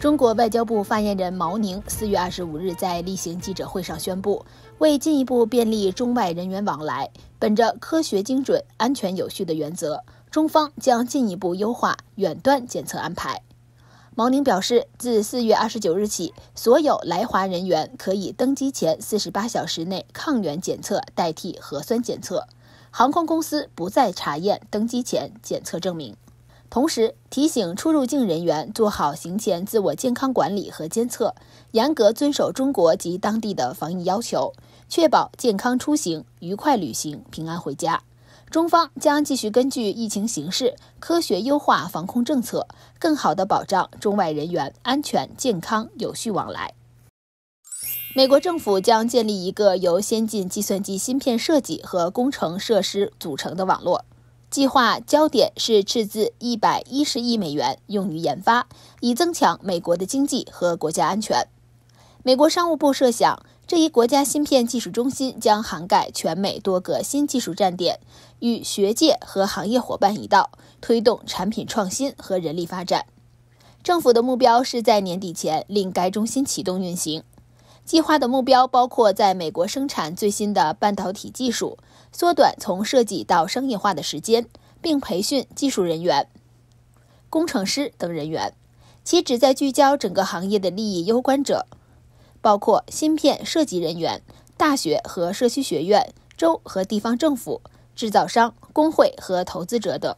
中国外交部发言人毛宁四月二十五日在例行记者会上宣布，为进一步便利中外人员往来，本着科学精准、安全有序的原则，中方将进一步优化远端检测安排。毛宁表示，自四月二十九日起，所有来华人员可以登机前四十八小时内抗原检测代替核酸检测，航空公司不再查验登机前检测证明。同时提醒出入境人员做好行前自我健康管理和监测，严格遵守中国及当地的防疫要求，确保健康出行、愉快旅行、平安回家。中方将继续根据疫情形势科学优化防控政策，更好地保障中外人员安全、健康、有序往来。美国政府将建立一个由先进计算机芯片设计和工程设施组成的网络。计划焦点是斥资110亿美元用于研发，以增强美国的经济和国家安全。美国商务部设想，这一国家芯片技术中心将涵盖全美多个新技术站点，与学界和行业伙伴一道，推动产品创新和人力发展。政府的目标是在年底前令该中心启动运行。计划的目标包括在美国生产最新的半导体技术，缩短从设计到商业化的时间，并培训技术人员、工程师等人员。其旨在聚焦整个行业的利益攸关者，包括芯片设计人员、大学和社区学院、州和地方政府、制造商、工会和投资者等。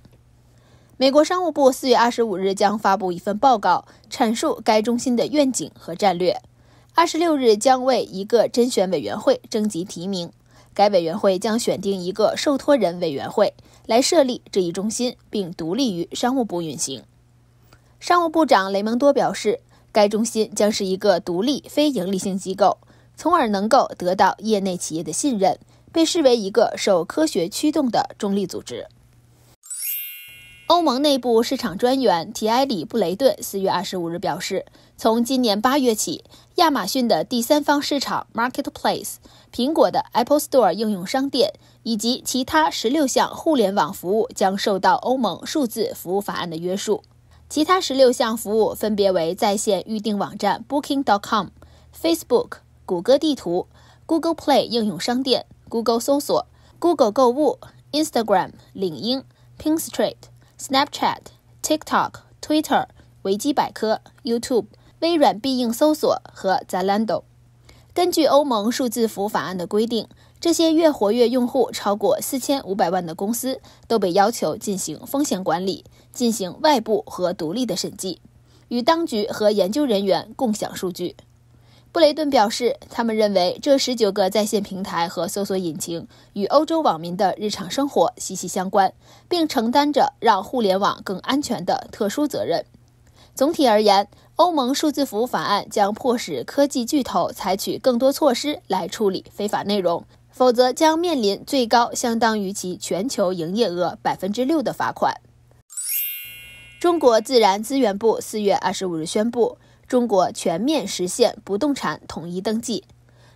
美国商务部四月二十五日将发布一份报告，阐述该中心的愿景和战略。二十六日将为一个甄选委员会征集提名，该委员会将选定一个受托人委员会来设立这一中心，并独立于商务部运行。商务部长雷蒙多表示，该中心将是一个独立非营利性机构，从而能够得到业内企业的信任，被视为一个受科学驱动的中立组织。欧盟内部市场专员提埃里·布雷顿四月二十五日表示，从今年八月起，亚马逊的第三方市场 （Marketplace）、苹果的 Apple Store 应用商店以及其他十六项互联网服务将受到欧盟数字服务法案的约束。其他十六项服务分别为在线预订网站 Booking.com、Facebook、谷歌地图、Google Play 应用商店、Google 搜索、Google 购物、Instagram、领英、Pinterest。Snapchat、TikTok、Twitter、维基百科、YouTube、微软必应搜索和 Zalando。根据欧盟数字服务法案的规定，这些月活跃用户超过四千五百万的公司都被要求进行风险管理，进行外部和独立的审计，与当局和研究人员共享数据。布雷顿表示，他们认为这十九个在线平台和搜索引擎与欧洲网民的日常生活息息相关，并承担着让互联网更安全的特殊责任。总体而言，欧盟数字服务法案将迫使科技巨头采取更多措施来处理非法内容，否则将面临最高相当于其全球营业额百分之六的罚款。中国自然资源部四月二十五日宣布。中国全面实现不动产统一登记，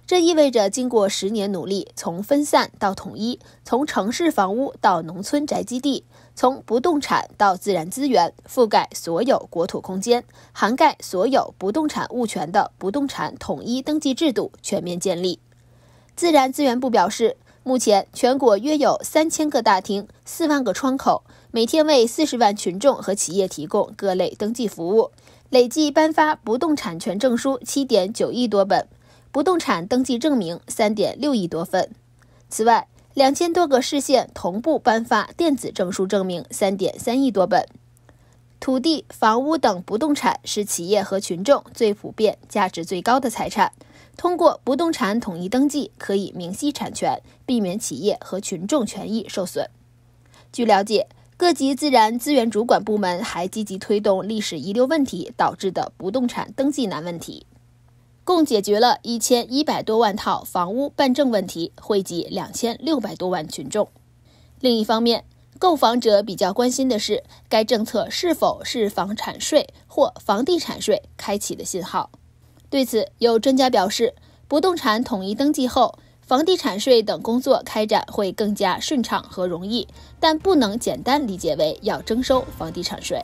这意味着经过十年努力，从分散到统一，从城市房屋到农村宅基地，从不动产到自然资源，覆盖所有国土空间，涵盖所有不动产物权的不动产统一登记制度全面建立。自然资源部表示，目前全国约有三千个大厅、四万个窗口，每天为四十万群众和企业提供各类登记服务。累计颁发不动产权证书七点九亿多本，不动产登记证明三点六亿多份。此外，两千多个市县同步颁发电子证书证明三点三亿多本。土地、房屋等不动产是企业和群众最普遍、价值最高的财产。通过不动产统一登记，可以明晰产权，避免企业和群众权益受损。据了解。各级自然资源主管部门还积极推动历史遗留问题导致的不动产登记难问题，共解决了一千一百多万套房屋办证问题，惠及两千六百多万群众。另一方面，购房者比较关心的是，该政策是否是房产税或房地产税开启的信号？对此，有专家表示，不动产统一登记后。房地产税等工作开展会更加顺畅和容易，但不能简单理解为要征收房地产税。